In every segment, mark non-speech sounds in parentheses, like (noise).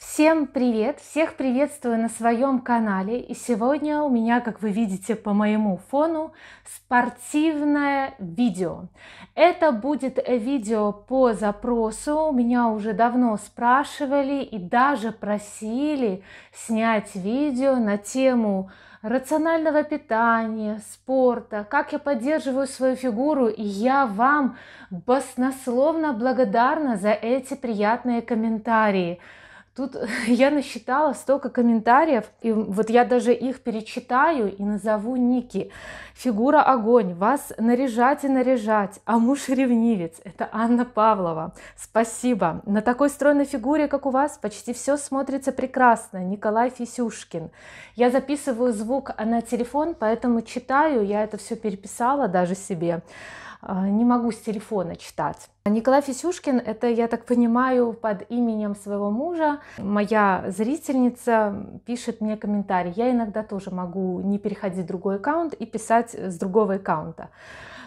Всем привет! Всех приветствую на своем канале. И сегодня у меня, как вы видите по моему фону, спортивное видео. Это будет видео по запросу. Меня уже давно спрашивали и даже просили снять видео на тему рационального питания, спорта, как я поддерживаю свою фигуру, и я вам баснословно благодарна за эти приятные комментарии. Тут (laughs) я насчитала столько комментариев, и вот я даже их перечитаю и назову ники. Фигура огонь, вас наряжать и наряжать, а муж ревнивец. Это Анна Павлова. Спасибо. На такой стройной фигуре, как у вас, почти все смотрится прекрасно. Николай Фисюшкин. Я записываю звук на телефон, поэтому читаю, я это все переписала даже себе. А, не могу с телефона читать. Николай Фисюшкин, это, я так понимаю, под именем своего мужа. Моя зрительница пишет мне комментарий. Я иногда тоже могу не переходить в другой аккаунт и писать с другого аккаунта.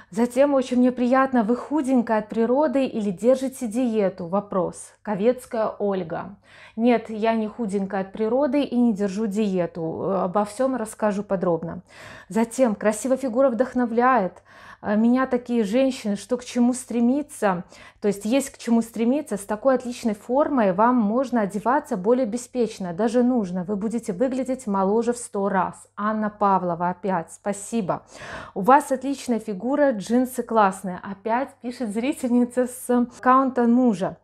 Затем очень мне приятно, вы худенькая от природы или держите диету? Вопрос. Ковецкая Ольга. Нет, я не худенькая от природы и не держу диету. Обо всем расскажу подробно. Затем, красивая фигура вдохновляет. А, меня такие женщины, что к чему стремиться, то есть есть к чему стремиться, с такой отличной формой вам можно одеваться более беспечно, даже нужно, вы будете выглядеть моложе в сто раз. Анна Павлова опять, спасибо. У вас отличная фигура, джинсы классные, опять пишет зрительница с аккаунта мужа.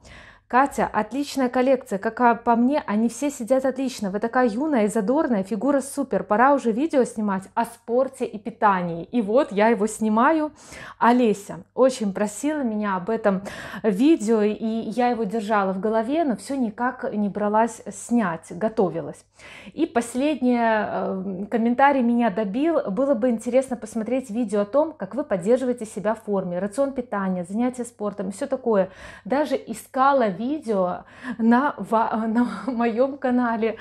Катя, отличная коллекция, как а по мне, они все сидят отлично. Вы такая юная и задорная, фигура супер. Пора уже видео снимать о спорте и питании. И вот я его снимаю. Олеся очень просила меня об этом видео, и я его держала в голове, но все никак не бралась снять, готовилась. И последний э, комментарий меня добил. Было бы интересно посмотреть видео о том, как вы поддерживаете себя в форме, рацион питания, занятия спортом и все такое. Даже искала видео на, на моем канале.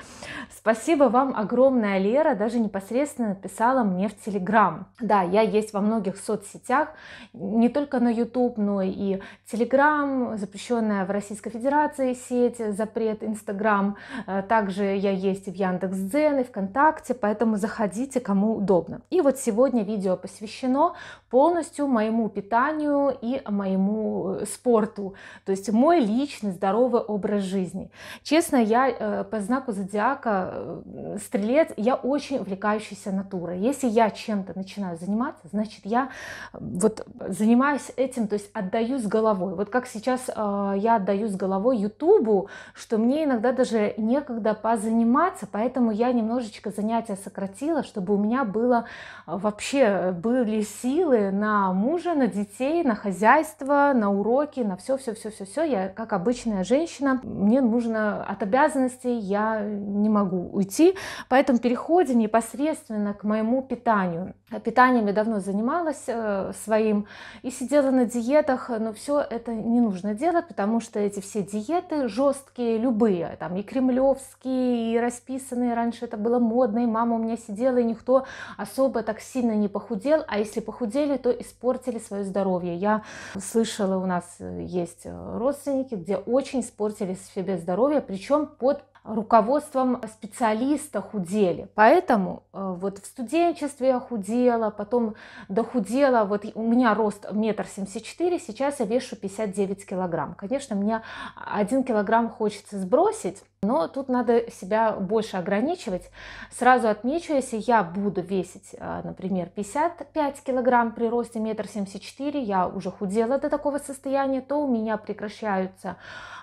Спасибо вам огромное, Лера, даже непосредственно написала мне в Телеграм. Да, я есть во многих соцсетях, не только на YouTube, но и Телеграм, запрещенная в Российской Федерации сеть, запрет Инстаграм. Э, также я есть и в Яндекс.Дзен, и ВКонтакте, поэтому заходите, кому удобно. И вот сегодня видео посвящено полностью моему питанию и моему э, спорту, то есть мой личный очень здоровый образ жизни. Честно, я э, по знаку зодиака э, стрелец, я очень увлекающаяся натура. Если я чем-то начинаю заниматься, значит, я э, вот занимаюсь этим, то есть отдаю с головой. Вот как сейчас я отдаю с головой Ютубу, что мне иногда даже некогда позаниматься, поэтому я немножечко занятия сократила, чтобы у меня было вообще были силы на мужа, на детей, на хозяйство, на уроки, на все, все, все, все, все. Я как обычно обычная женщина, мне нужно от обязанностей, я не могу уйти. Поэтому переходим непосредственно к моему питанию. Питанием я давно занималась э, своим и сидела на диетах, но все это не нужно делать, потому что эти все диеты жесткие, любые, там и кремлевские, и расписанные, раньше это было модно, и мама у меня сидела, и никто особо так сильно не похудел, а если похудели, то испортили свое здоровье. Я слышала, у нас э, есть э, родственники, где очень испортили себе здоровье, причем под руководством специалиста худели. Поэтому э, вот в студенчестве я худела, потом дохудела. Вот у меня рост метр семьдесят четыре, сейчас я вешу 59 килограмм. Конечно, мне один килограмм хочется сбросить, но тут надо себя больше ограничивать. Сразу отмечу, если я буду весить, э, например, 55 килограмм при росте 1,74 м, я уже худела до такого состояния, то у меня прекращаются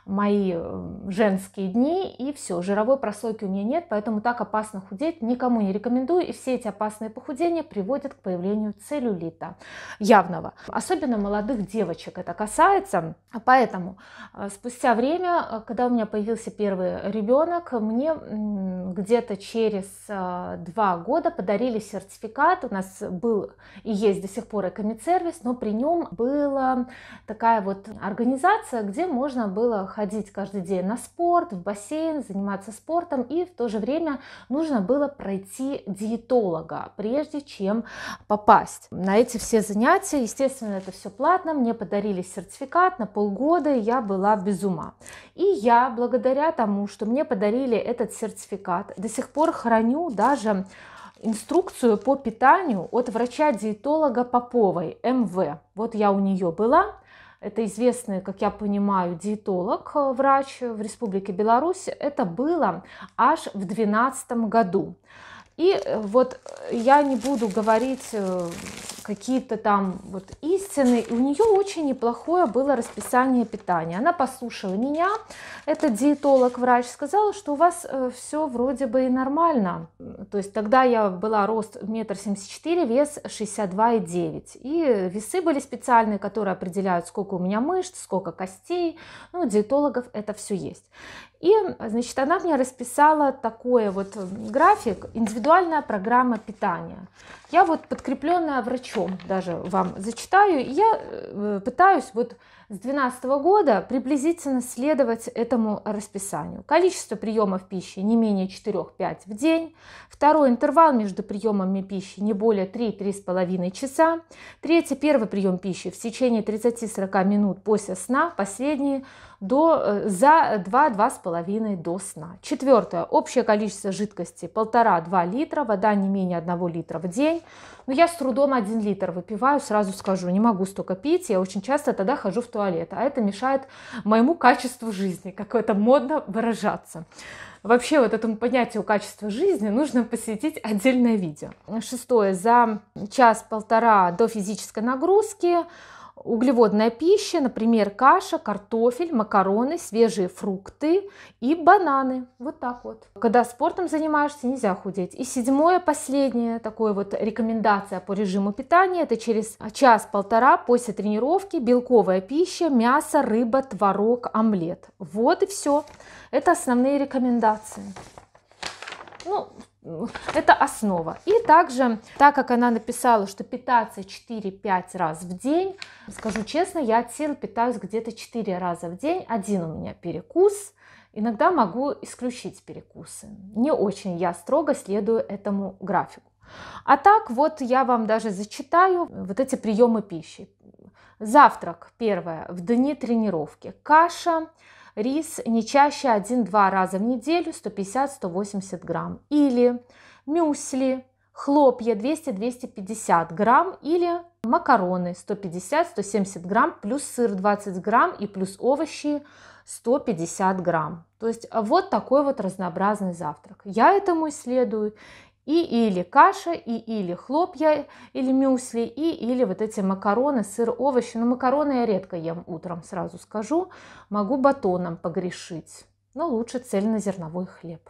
мои э, женские дни, и все, жировой прослойки у меня нет, поэтому так опасно худеть никому не рекомендую, и все эти опасные похудения приводят к появлению целлюлита явного. Особенно молодых девочек это касается, поэтому э, спустя время, когда у меня появился первый ребенок, мне где-то через э, два года подарили сертификат. У нас был и есть до сих пор экомедсервис, но при нем была такая вот организация, где можно было ходить каждый день на спорт, в бассейн, заниматься спортом, и в то же время нужно было пройти диетолога, прежде чем попасть. На эти все занятия, естественно, это все платно, мне подарили сертификат на полгода, и я была без ума. И я благодаря тому, что мне подарили этот сертификат. До сих пор храню даже инструкцию по питанию от врача-диетолога Поповой МВ. Вот я у нее была. Это известный, как я понимаю, диетолог, э, врач в Республике Беларусь. Это было аж в 2012 году. И э, вот э, я не буду говорить э, какие-то там вот истины. У нее очень неплохое было расписание питания. Она послушала меня, это диетолог-врач, сказала, что у вас все вроде бы и нормально. То есть тогда я была рост 1,74 м, вес 62,9. И весы были специальные, которые определяют, сколько у меня мышц, сколько костей. Ну, у диетологов это все есть. И, значит, она мне расписала такой вот э, график, индивидуальная программа питания. Я вот подкрепленная врачом даже вам зачитаю, я э, пытаюсь вот с 2012 года приблизительно следовать этому расписанию. Количество приемов пищи не менее 4-5 в день. Второй интервал между приемами пищи не более 3-3,5 часа. Третий – первый прием пищи в течение 30-40 минут после сна. Последний – до, э, за 2-2,5 до сна. Четвертое. Общее количество жидкости 1,5-2 литра. Вода не менее 1 литра в день. Но я с трудом 1 литр выпиваю, сразу скажу, не могу столько пить. Я очень часто тогда хожу в туалет туалет, а это мешает моему качеству жизни, как это модно выражаться. Вообще вот этому понятию качества жизни нужно посвятить отдельное видео. Шестое. За час-полтора до физической нагрузки углеводная пища, например, каша, картофель, макароны, свежие фрукты и бананы. Вот так вот. Когда спортом занимаешься, нельзя худеть. И седьмое, последнее, такое вот рекомендация по режиму питания, это через час-полтора после тренировки белковая пища, мясо, рыба, творог, омлет. Вот и все. Это основные рекомендации. Ну, это основа. И также, так как она написала, что питаться 4-5 раз в день, скажу честно, я от сил питаюсь где-то 4 раза в день. Один у меня перекус, иногда могу исключить перекусы. Не очень я строго следую этому графику. А так вот я вам даже зачитаю вот эти приемы пищи. Завтрак первое в дни тренировки. Каша, рис не чаще 1-2 раза в неделю 150-180 грамм. Или мюсли, хлопья 200-250 грамм или макароны 150-170 грамм плюс сыр 20 грамм и плюс овощи 150 грамм. То есть а, вот такой вот разнообразный завтрак. Я этому исследую и или каша, и или хлопья, или мюсли, и или вот эти макароны, сыр, овощи. Но ну, макароны я редко ем утром, сразу скажу. Могу батоном погрешить, но лучше цельнозерновой хлеб.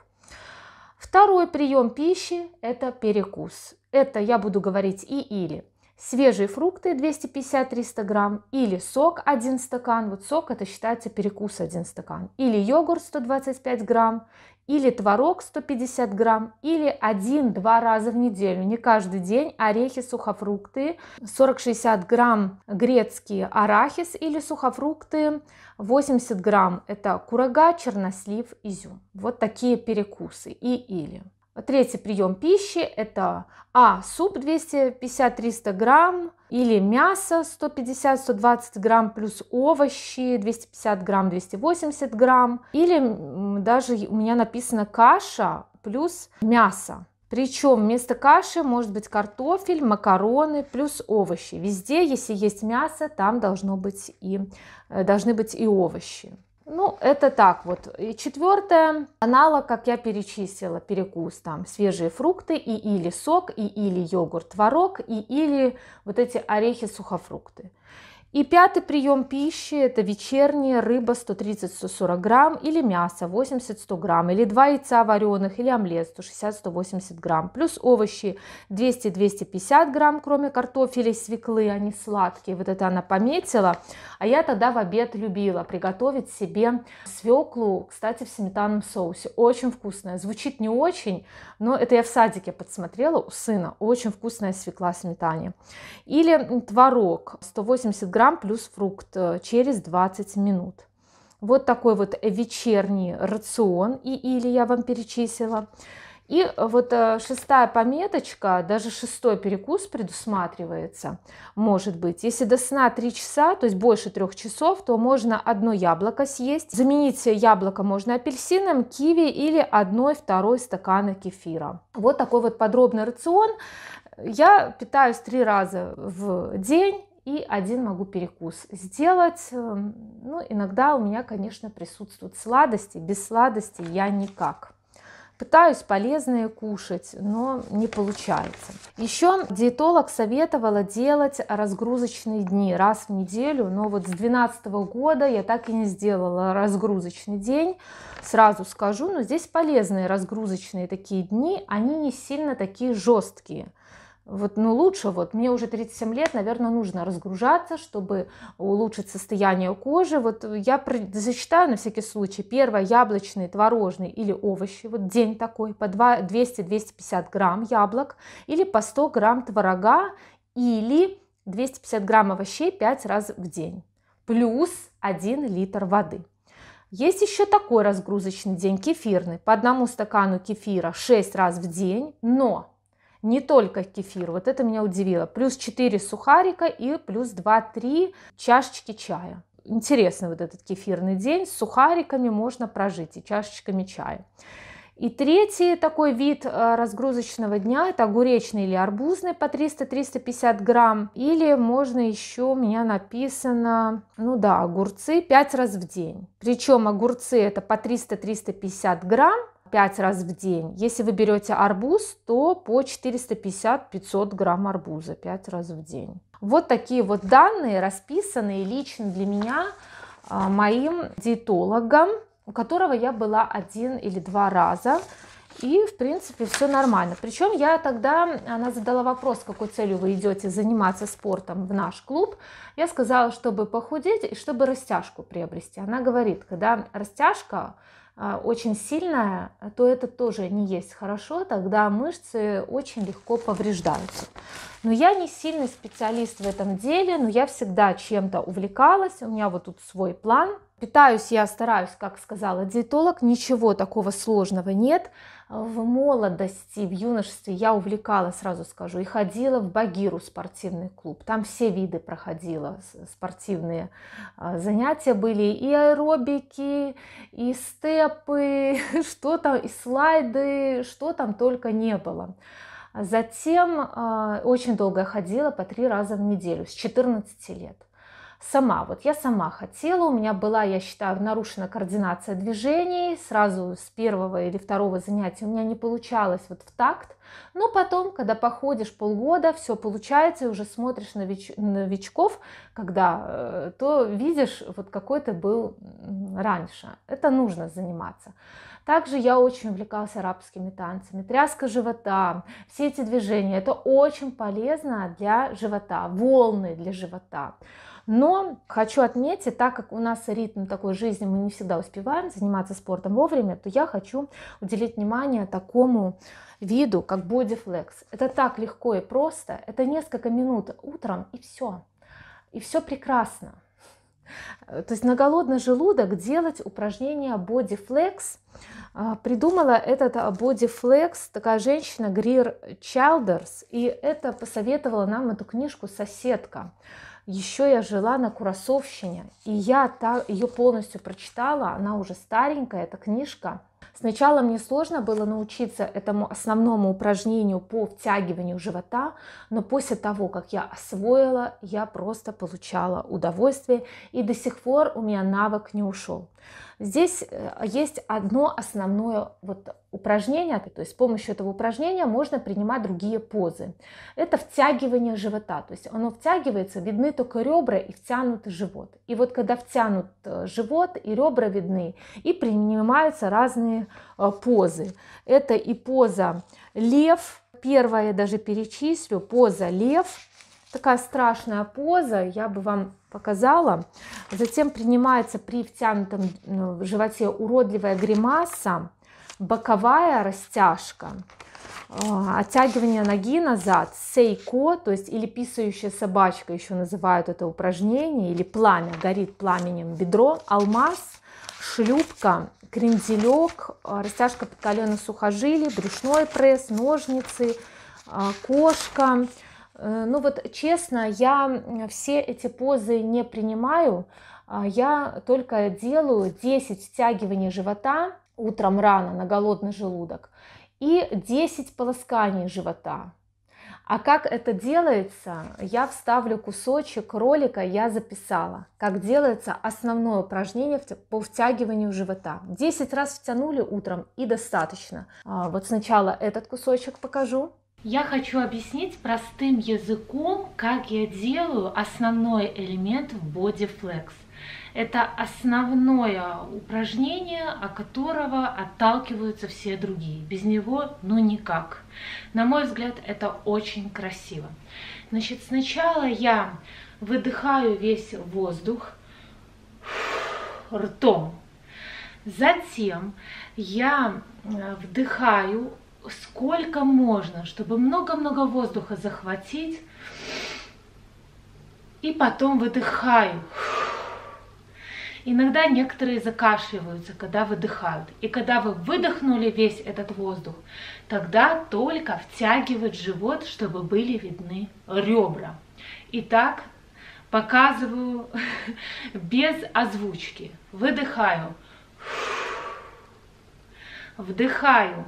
Второй прием пищи – это перекус. Это я буду говорить и или. Свежие фрукты 250-300 грамм или сок 1 стакан, вот сок это считается перекус 1 стакан, или йогурт 125 грамм, или творог 150 грамм, или 1-2 раза в неделю, не каждый день, орехи, сухофрукты, 40-60 грамм грецкие арахис или сухофрукты, 80 грамм это курага, чернослив, изюм. Вот такие перекусы и или. Третий прием пищи – это А. Суп 250-300 грамм или мясо 150-120 грамм плюс овощи 250 грамм, 280 грамм. Или даже у меня написано каша плюс мясо. Причем вместо каши может быть картофель, макароны плюс овощи. Везде, если есть мясо, там должно быть и, э, должны быть и овощи. Ну, это так вот. И четвертое, аналог, как я перечислила, перекус, там, свежие фрукты, и или сок, и или йогурт, творог, и или вот эти орехи, сухофрукты. И пятый прием пищи – это вечерняя рыба 130-140 грамм или мясо 80-100 грамм, или два яйца вареных, или омлет 160-180 грамм, плюс овощи 200-250 грамм, кроме картофеля и свеклы, они сладкие, вот это она пометила. А я тогда в обед любила приготовить себе свеклу, кстати, в сметанном соусе, очень вкусная, звучит не очень, но это я в садике подсмотрела у сына, очень вкусная свекла в сметане. Или творог 180 грамм грамм плюс фрукт э, через 20 минут. Вот такой вот вечерний рацион и или я вам перечислила. И вот э, шестая пометочка, даже шестой перекус предусматривается, может быть. Если до сна 3 часа, то есть больше 3 часов, то можно одно яблоко съесть. Заменить яблоко можно апельсином, киви или 1-2 стакана кефира. Вот такой вот подробный рацион. Я питаюсь три раза в день, и один могу перекус сделать. Эм, ну, иногда у меня, конечно, присутствуют сладости. Без сладости я никак. Пытаюсь полезное кушать, но не получается. Еще диетолог советовала делать разгрузочные дни раз в неделю, но вот с 2012 года я так и не сделала разгрузочный день. Сразу скажу, но здесь полезные разгрузочные такие дни, они не сильно такие жесткие вот, ну, лучше вот, мне уже 37 лет, наверное, нужно разгружаться, чтобы улучшить состояние кожи. Вот э, я зачитаю на всякий случай. Первое, яблочный, творожный или овощи. Вот день такой, по 200-250 грамм яблок или по 100 грамм творога или 250 грамм овощей 5 раз в день. Плюс 1 литр воды. Есть еще такой разгрузочный день, кефирный. По одному стакану кефира 6 раз в день, но не только кефир. Вот это меня удивило. Плюс 4 сухарика и плюс 2-3 чашечки чая. Интересный вот этот кефирный день. С сухариками можно прожить и чашечками чая. И третий такой вид э, разгрузочного дня – это огуречный или арбузный по 300-350 грамм. Или можно еще, у меня написано, ну да, огурцы 5 раз в день. Причем огурцы это по 300-350 грамм, 5 раз в день. Если вы берете арбуз, то по 450-500 грамм арбуза 5 раз в день. Вот такие вот данные, расписанные лично для меня а, моим диетологом, у которого я была один или два раза. И, в принципе, все нормально. Причем я тогда, она задала вопрос, какой целью вы идете заниматься спортом в наш клуб. Я сказала, чтобы похудеть и чтобы растяжку приобрести. Она говорит, когда растяжка а, очень сильная, то это тоже не есть хорошо, тогда мышцы очень легко повреждаются. Но я не сильный специалист в этом деле, но я всегда чем-то увлекалась, у меня вот тут свой план – Питаюсь я стараюсь, как сказала диетолог, ничего такого сложного нет. В молодости, в юношестве я увлекала, сразу скажу, и ходила в Багиру спортивный клуб. Там все виды проходила, спортивные а, занятия были, и аэробики, и степы, (laughs) что там, и слайды, что там только не было. Затем а, очень долго ходила, по три раза в неделю, с 14 лет сама. Вот я сама хотела, у меня была, я считаю, нарушена координация движений, сразу с первого или второго занятия у меня не получалось вот в такт, но потом, когда походишь полгода, все получается, и уже смотришь на нович- новичков, когда, э, то видишь, вот какой ты был раньше. Это нужно заниматься. Также я очень увлекалась арабскими танцами, тряска живота, все эти движения, это очень полезно для живота, волны для живота. Но хочу отметить, так как у нас ритм такой жизни, мы не всегда успеваем заниматься спортом вовремя, то я хочу уделить внимание такому виду, как бодифлекс. Это так легко и просто. Это несколько минут утром и все. И все прекрасно. Э, то есть на голодный желудок делать упражнение Bodyflex а, Придумала этот Bodyflex а, такая женщина Грир Чалдерс, и это посоветовала нам эту книжку соседка. Еще я жила на Курасовщине, и я ее полностью прочитала, она уже старенькая, эта книжка. Сначала мне сложно было научиться этому основному упражнению по втягиванию живота, но после того, как я освоила, я просто получала удовольствие, и до сих пор у меня навык не ушел. Здесь э, есть одно основное вот упражнение, то есть с помощью этого упражнения можно принимать другие позы. Это втягивание живота, то есть оно втягивается, видны только ребра и втянут живот. И вот когда втянут э, живот и ребра видны, и принимаются разные э, позы. Это и поза лев, первая я даже перечислю, поза лев – Такая страшная поза, я бы вам показала. Затем принимается при втянутом ну, животе уродливая гримаса, боковая растяжка, а, оттягивание ноги назад, сейко, то есть или писающая собачка, еще называют это упражнение, или пламя, горит пламенем бедро, алмаз, шлюпка, кренделек, а, растяжка под колено сухожилий, брюшной пресс, ножницы, а, кошка, Э, ну вот честно, я все эти позы не принимаю, а я только делаю 10 стягиваний живота утром рано на голодный желудок и 10 полосканий живота. А как это делается, я вставлю кусочек ролика, я записала, как делается основное упражнение по втягиванию живота. 10 раз втянули утром и достаточно. А вот сначала этот кусочек покажу. Я хочу объяснить простым языком, как я делаю основной элемент в Body Flex. Это основное упражнение, от которого отталкиваются все другие. Без него ну никак. На мой взгляд, это очень красиво. Значит, сначала я выдыхаю весь воздух ртом. Затем я э, вдыхаю сколько можно, чтобы много-много воздуха захватить. И потом выдыхаю. Иногда некоторые закашливаются, когда выдыхают. И когда вы выдохнули весь этот воздух, тогда только втягивать живот, чтобы были видны ребра. Итак, показываю (laughs) без озвучки. Выдыхаю. Вдыхаю.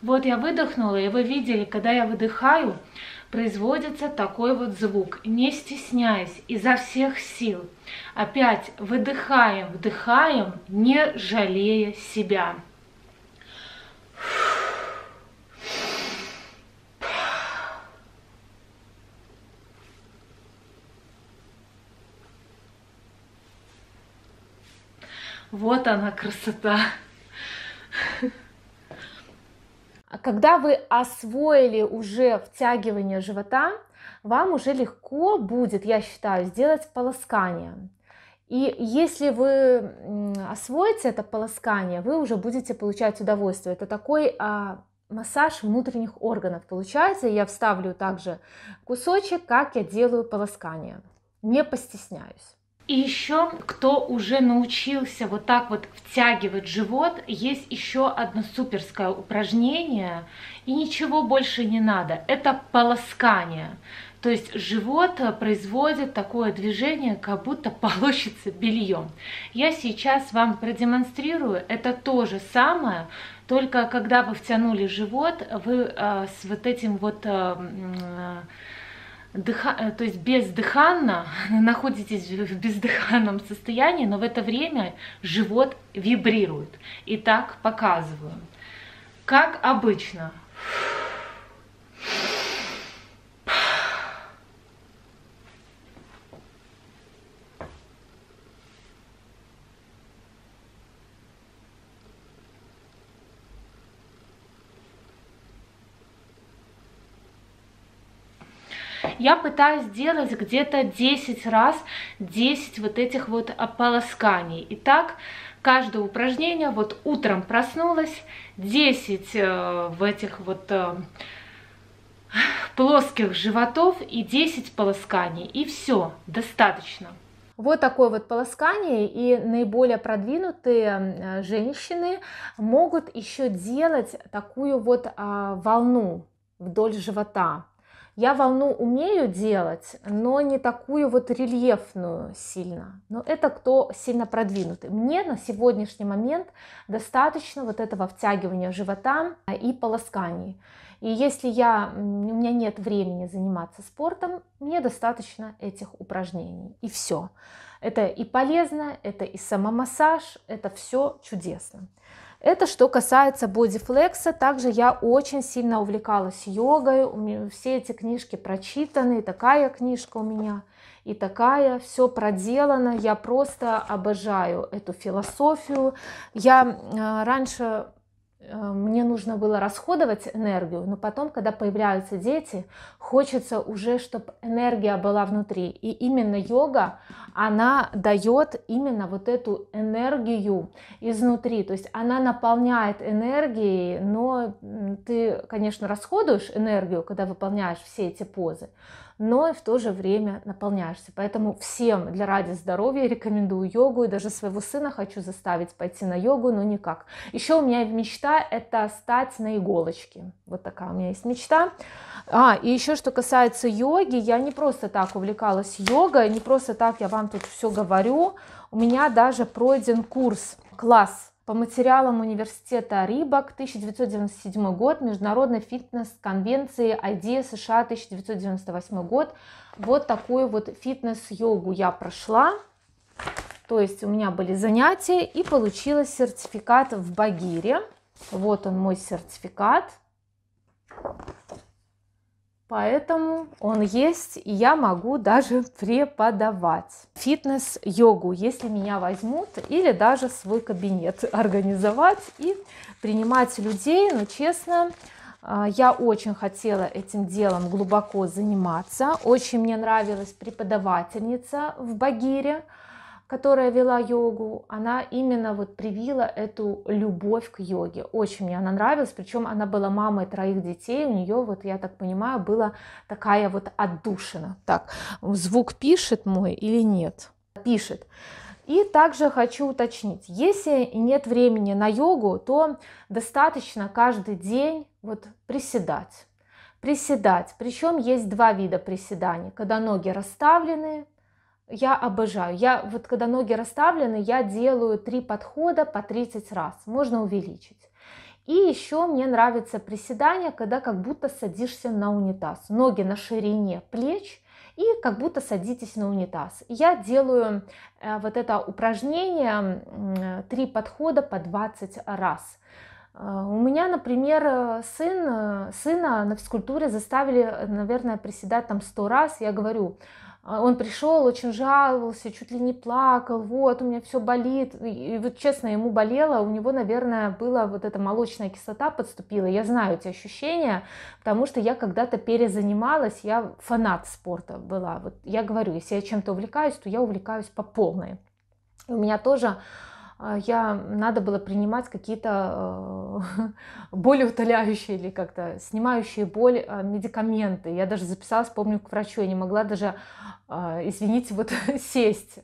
Вот я выдохнула, и вы видели, когда я выдыхаю, производится такой вот звук, не стесняясь, изо всех сил. Опять выдыхаем, вдыхаем, не жалея себя. Вот она красота. А когда вы освоили уже втягивание живота, вам уже легко будет, я считаю, сделать полоскание. И если вы освоите это полоскание, вы уже будете получать удовольствие. Это такой а, массаж внутренних органов получается. Я вставлю также кусочек, как я делаю полоскание. Не постесняюсь. И еще, кто уже научился вот так вот втягивать живот, есть еще одно суперское упражнение, и ничего больше не надо. Это полоскание. То есть живот э, производит такое движение, как будто (laughs) полощется бельем. Я сейчас вам продемонстрирую. Это то же самое, только когда вы втянули живот, вы э, с вот этим вот... Э, э, дыха... Э, то есть бездыханно, (laughs) находитесь в бездыханном состоянии, но в это время живот вибрирует. Итак, показываю. Как обычно. Фух. я пытаюсь делать где-то 10 раз 10 вот этих вот ополосканий. Итак, каждое упражнение, вот утром проснулась, 10 э, в этих вот... Э, плоских животов и 10 полосканий, и все, достаточно. Вот такое вот полоскание, и наиболее продвинутые женщины могут еще делать такую вот а, волну вдоль живота. Я волну умею делать, но не такую вот рельефную сильно. Но это кто сильно продвинутый. Мне на сегодняшний момент достаточно вот этого втягивания живота а, и полосканий. И если я, у меня нет времени заниматься спортом, мне достаточно этих упражнений. И все. Это и полезно, это и самомассаж, это все чудесно. Это что касается бодифлекса, также я очень сильно увлекалась йогой, все эти книжки прочитаны, такая книжка у меня и такая, все проделано, я просто обожаю эту философию. Я э, раньше Э, мне нужно было расходовать энергию, но потом, когда появляются дети, хочется уже, чтобы энергия была внутри. И именно йога, она дает именно вот эту энергию изнутри. То есть она наполняет энергией, но ты, конечно, расходуешь энергию, когда выполняешь все эти позы, но и в то же время наполняешься. Поэтому всем для ради здоровья рекомендую йогу, и даже своего сына хочу заставить пойти на йогу, но никак. Еще у меня мечта – это стать на иголочке. Вот такая у меня есть мечта. А, и еще что касается йоги, я не просто так увлекалась йогой, не просто так я вам тут все говорю. У меня даже пройден курс, класс по материалам университета Рибак, 1997 год, Международной фитнес-конвенции IDEA США, 1998 год. Вот такую вот фитнес-йогу я прошла. То есть у меня были занятия и получила сертификат в Багире. Вот он мой сертификат. Поэтому он есть, и я могу даже (laughs) преподавать фитнес-йогу, если меня возьмут, или даже свой кабинет (laughs) организовать и принимать людей. Но честно, а, я очень хотела этим делом глубоко заниматься. Очень мне нравилась преподавательница в Багире которая вела йогу, она именно вот привила эту любовь к йоге. Очень мне она нравилась, причем она была мамой троих детей, у нее, вот я так понимаю, была такая вот отдушина. Так, звук пишет мой или нет? Пишет. И также хочу уточнить, если нет времени на йогу, то достаточно каждый день вот приседать. Приседать. Причем есть два вида приседаний. Когда ноги расставлены, я обожаю. Я вот когда ноги расставлены, я делаю три подхода по 30 раз. Можно увеличить. И еще мне нравится приседание, когда как будто садишься на унитаз. Ноги на ширине плеч и как будто садитесь на унитаз. Я делаю э, вот это упражнение э, три подхода по 20 раз. Э, у меня, например, сын, сына на физкультуре заставили, наверное, приседать там 100 раз. Я говорю, а, он пришел, очень жаловался, чуть ли не плакал, вот, у меня все болит. И вот честно, ему болело, у него, наверное, была вот эта молочная кислота подступила. Я знаю эти ощущения, потому что я когда-то перезанималась, я фанат спорта была. Вот я говорю, если я чем-то увлекаюсь, то я увлекаюсь по полной. У меня тоже а, я, надо было принимать какие-то э, (laughs) утоляющие или как-то снимающие боль э, медикаменты. Я даже записалась, помню, к врачу, я не могла даже, э, а, извините, вот (laughs) сесть.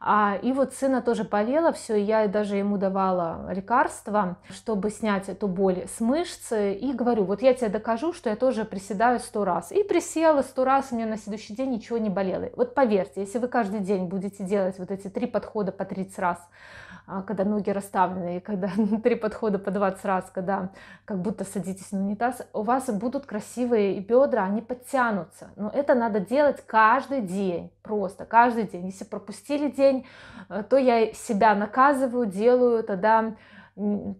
А, и вот сына тоже болела все, и я даже ему давала лекарства, чтобы снять эту боль с мышцы. И говорю, вот я тебе докажу, что я тоже приседаю сто раз. И присела сто раз, у меня на следующий день ничего не болело. Вот поверьте, если вы каждый день будете делать вот эти три подхода по 30 раз, а, когда ноги расставлены, и когда (laughs) три подхода по 20 раз, когда как будто садитесь на унитаз, у вас будут красивые бедра, они подтянутся. Но это надо делать каждый день, просто каждый день. Если пропустили день, э, то я себя наказываю, делаю тогда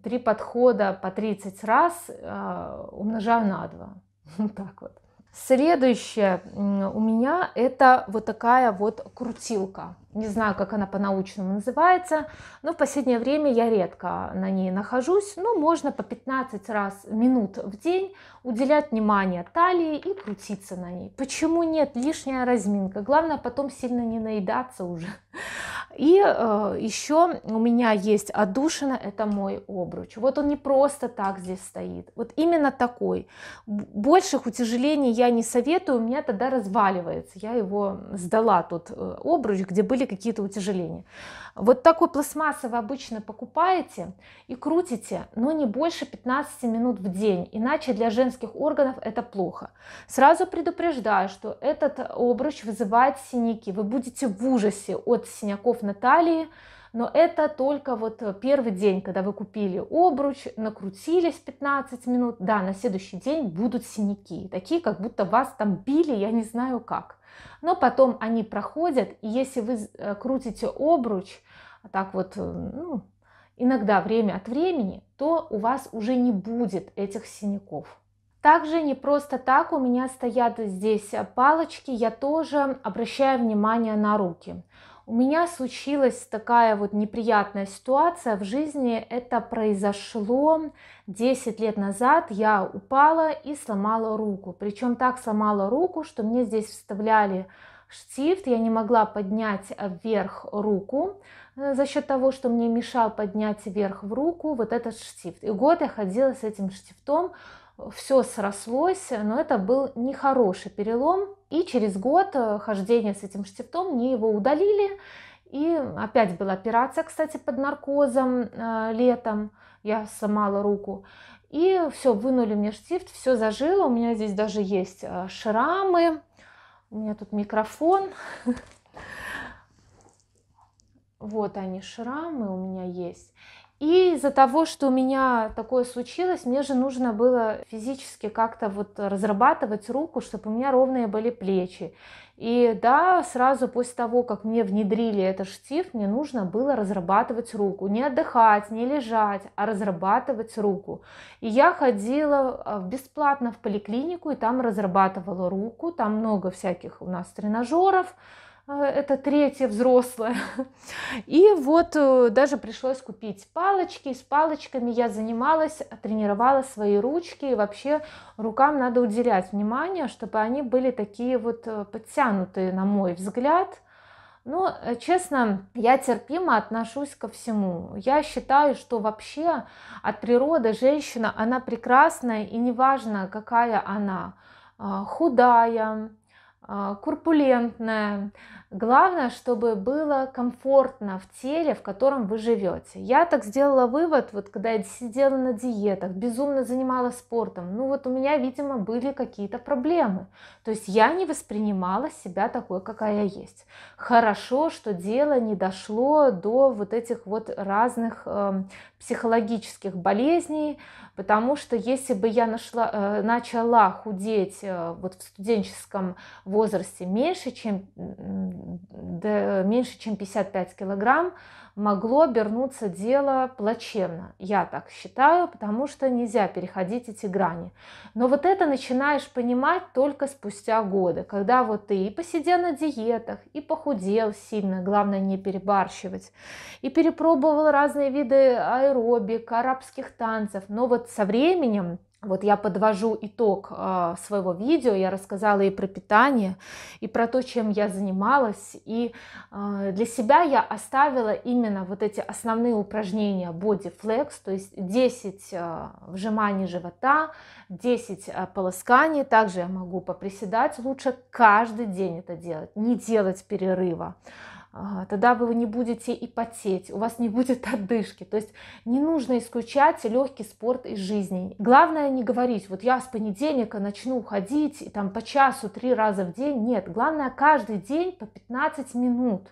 три подхода по 30 раз, а, умножаю на 2. (laughs) Вот так вот. Следующее у меня это вот такая вот крутилка. Не знаю, как она по-научному называется, но в последнее время я редко на ней нахожусь. Но можно по 15 раз минут в день уделять внимание талии и крутиться на ней. Почему нет? Лишняя разминка. Главное потом сильно не наедаться уже. И э, еще у меня есть отдушина, это мой обруч. Вот он не просто так здесь стоит, вот именно такой. Больших утяжелений я не советую, у меня тогда разваливается. Я его сдала, тот э, обруч, где были какие-то утяжеления. Вот такой пластмассовый обычно покупаете и крутите, но не больше 15 минут в день, иначе для женских органов это плохо. Сразу предупреждаю, что этот обруч вызывает синяки. Вы будете в ужасе от синяков на талии, но это только вот первый день, когда вы купили обруч, накрутились 15 минут, да, на следующий день будут синяки, такие, как будто вас там били, я не знаю как. Но потом они проходят, и если вы э, крутите обруч, так вот, э, ну, иногда время от времени, то у вас уже не будет этих синяков. Также не просто так у меня стоят здесь э, палочки, я тоже обращаю внимание на руки. У меня случилась такая вот неприятная ситуация в жизни. Это произошло 10 лет назад. Я упала и сломала руку. Причем так сломала руку, что мне здесь вставляли штифт. Я не могла поднять вверх руку э, за счет того, что мне мешал поднять вверх в руку вот этот штифт. И год я ходила с этим штифтом все срослось, но это был нехороший перелом. И через год э, хождения с этим штифтом мне его удалили. И опять была операция, кстати, под наркозом э, летом. Я сломала руку. И все, вынули мне штифт, все зажило. У меня здесь даже есть э, шрамы. У меня тут микрофон. (laughs) Вот они, шрамы у меня есть. И из-за того, что у меня такое случилось, мне же нужно было физически как-то вот разрабатывать руку, чтобы у меня ровные были плечи. И да, сразу после того, как мне внедрили этот штифт, мне нужно было разрабатывать руку. Не отдыхать, не лежать, а разрабатывать руку. И я ходила а, бесплатно в поликлинику, и там разрабатывала руку. Там много всяких у нас тренажеров, а, это третье взрослое, (laughs) И вот э, даже пришлось купить палочки. С палочками я занималась, а, тренировала свои ручки. И вообще рукам надо уделять внимание, чтобы они были такие вот э, подтянутые, на мой взгляд. Но, э, честно, я терпимо отношусь ко всему. Я считаю, что вообще от природы женщина, она прекрасная, и неважно, какая она, а, худая, а, курпулентная, Главное, чтобы было комфортно в теле, в котором вы живете. Я так сделала вывод, вот когда я сидела на диетах, безумно занималась спортом, ну вот у меня, видимо, были какие-то проблемы. То есть я не воспринимала себя такой, какая я есть. Хорошо, что дело не дошло до вот этих вот разных э, психологических болезней, потому что если бы я нашла, э, начала худеть э, вот в студенческом возрасте меньше, чем меньше, чем 55 килограмм, могло обернуться дело плачевно. Я так считаю, потому что нельзя переходить эти грани. Но вот это начинаешь понимать только спустя годы, когда вот ты и посидел на диетах, и похудел сильно, главное не перебарщивать, и перепробовал разные виды аэробик, арабских танцев, но вот со временем вот я подвожу итог а, своего видео, я рассказала и про питание, и про то, чем я занималась, и а, для себя я оставила именно вот эти основные упражнения Body Flex, то есть 10 а, вжиманий живота, 10 полосканий, также я могу поприседать, лучше каждый день это делать, не делать перерыва тогда вы не будете и потеть, у вас не будет отдышки. То есть не нужно исключать легкий спорт из жизни. Главное не говорить, вот я с понедельника начну ходить и там по часу три раза в день. Нет, главное каждый день по 15 минут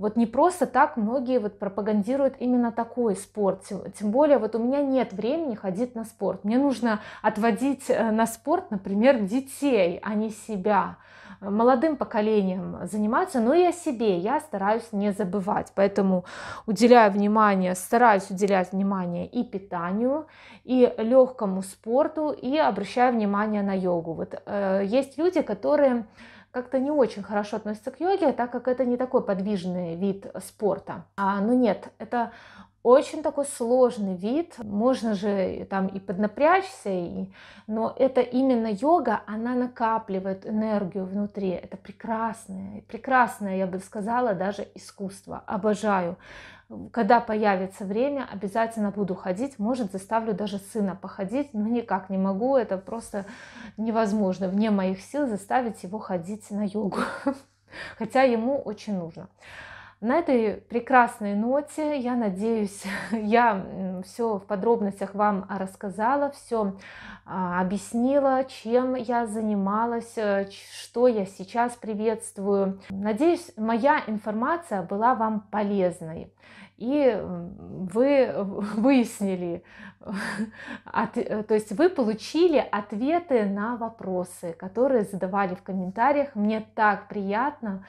вот не просто так многие вот пропагандируют именно такой спорт. Тем более вот у меня нет времени ходить на спорт. Мне нужно отводить э, на спорт, например, детей, а не себя. Молодым поколением заниматься, но и о себе я стараюсь не забывать. Поэтому уделяю внимание, стараюсь уделять внимание и питанию, и легкому спорту, и обращаю внимание на йогу. Вот э, есть люди, которые как-то не очень хорошо относятся к йоге, так как это не такой подвижный вид спорта. А, ну нет, это очень такой сложный вид, можно же там и поднапрячься, и... но это именно йога, она накапливает энергию внутри, это прекрасное, прекрасное, я бы сказала, даже искусство, обожаю когда появится время, обязательно буду ходить. Может, заставлю даже сына походить, но никак не могу. Это просто невозможно. Вне моих сил заставить его ходить на йогу. (laughs) Хотя ему очень нужно. На этой прекрасной ноте, я надеюсь, (laughs) я все в подробностях вам рассказала, все а, объяснила, чем я занималась, э, что я сейчас приветствую. Надеюсь, моя информация была вам полезной и вы (laughs) выяснили, (laughs) от, э, то есть вы получили ответы на вопросы, которые задавали в комментариях. Мне так приятно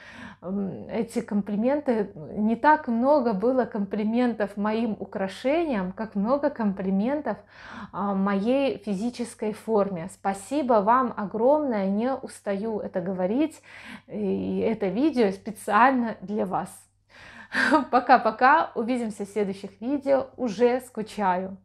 эти комплименты. Не так много было комплиментов моим украшениям, как много комплиментов а, моей физической форме. Спасибо вам огромное, не устаю это говорить. И это видео специально для вас. Пока-пока, увидимся в следующих видео, уже скучаю.